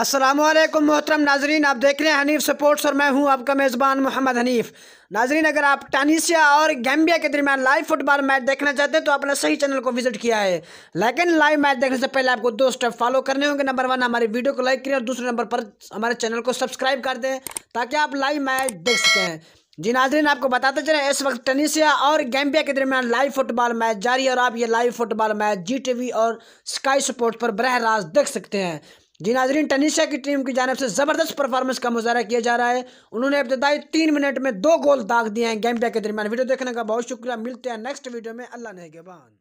असलम मोहतरम नाजरीन आप देख रहे हैं हनीफ स्पोर्ट्स और मैं हूं आपका मेज़बान मोहम्मद हनीफ नाजरीन अगर आप टानीसिया और गैम्बिया के दरमियान लाइव फुटबॉल मैच देखना चाहते हैं तो आपने सही चैनल को विजिट किया है लेकिन लाइव मैच देखने से पहले आपको दो स्टेप फॉलो करने होंगे नंबर वन हमारे वीडियो को लाइक करें और दूसरे नंबर पर हमारे चैनल को सब्सक्राइब कर दें ताकि आप लाइव मैच देख सकें जी नाजरीन आपको बताते चले इस वक्त टनीसिया और गैम्बिया के दरमियान लाइव फुटबॉल मैच जारी है और आप ये live football match G V और स्काई स्पोर्ट्स पर बरह रास्त देख सकते हैं जी नाजरीन टनिशा की टीम की जानब से ज़बरदस्त परफॉर्मेंस का मुजाहरा किया जा रहा है उन्होंने इब्तदाई तीन मिनट में दो गोल दाग दिए हैं गैम्बिया के दरमियान वीडियो देखने का बहुत शुक्रिया मिलते हैं नेक्स्ट वीडियो में अल्लाह नेगेबान